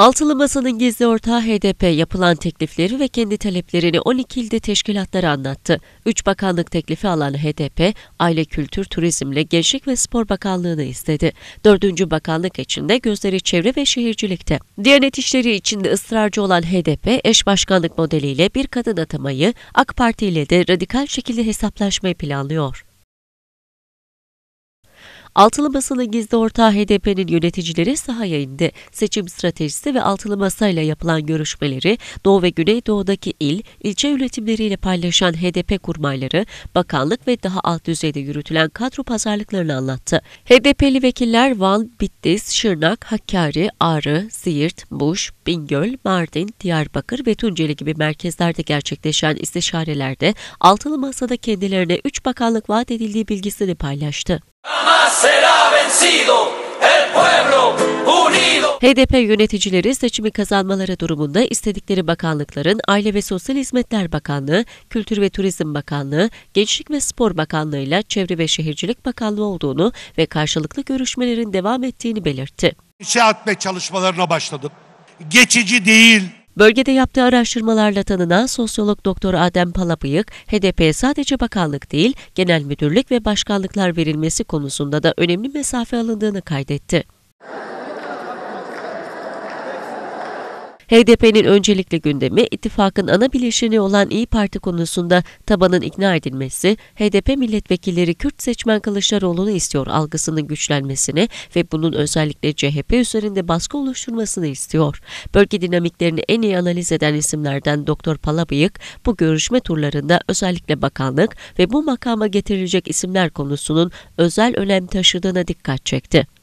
Altılı Masa'nın gizli ortağı HDP yapılan teklifleri ve kendi taleplerini 12 ilde teşkilatlara anlattı. Üç bakanlık teklifi alan HDP, Aile Kültür Turizmle Gençlik ve Spor Bakanlığı'nı istedi. Dördüncü bakanlık içinde gözleri çevre ve şehircilikte. Diyanet İşleri içinde ısrarcı olan HDP, eş başkanlık modeliyle bir kadın atamayı, AK Parti ile de radikal şekilde hesaplaşmayı planlıyor. Altılı Masa'lı gizli ortağı HDP'nin yöneticileri sahaya indi. Seçim stratejisi ve Altılı Masa'yla yapılan görüşmeleri Doğu ve Güneydoğu'daki il, ilçe yönetimleriyle paylaşan HDP kurmayları, bakanlık ve daha alt düzeyde yürütülen kadro pazarlıklarını anlattı. HDP'li vekiller Van, Bitlis, Şırnak, Hakkari, Ağrı, Siirt, Muş, Bingöl, Mardin, Diyarbakır ve Tunceli gibi merkezlerde gerçekleşen istişarelerde Altılı Masa'da kendilerine 3 bakanlık vaat edildiği bilgisini paylaştı. HDP yöneticileri seçimi kazanmaları durumunda istedikleri bakanlıkların Aile ve Sosyal Hizmetler Bakanlığı, Kültür ve Turizm Bakanlığı, Gençlik ve Spor Bakanlığı ile Çevre ve Şehircilik Bakanlığı olduğunu ve karşılıklı görüşmelerin devam ettiğini belirtti. İnşaat çalışmalarına başladık. Geçici değil, Bölgede yaptığı araştırmalarla tanınan sosyolog Doktor Adem Palabıyık, HDP sadece bakanlık değil, genel müdürlük ve başkanlıklar verilmesi konusunda da önemli mesafe alındığını kaydetti. HDP'nin öncelikli gündemi ittifakın ana bileşeni olan İyi Parti konusunda tabanın ikna edilmesi, HDP milletvekilleri Kürt seçmen Kılıçdaroğlu'nu istiyor algısının güçlenmesini ve bunun özellikle CHP üzerinde baskı oluşturmasını istiyor. Bölge dinamiklerini en iyi analiz eden isimlerden Doktor Palabıyık bu görüşme turlarında özellikle bakanlık ve bu makama getirilecek isimler konusunun özel önem taşıdığına dikkat çekti.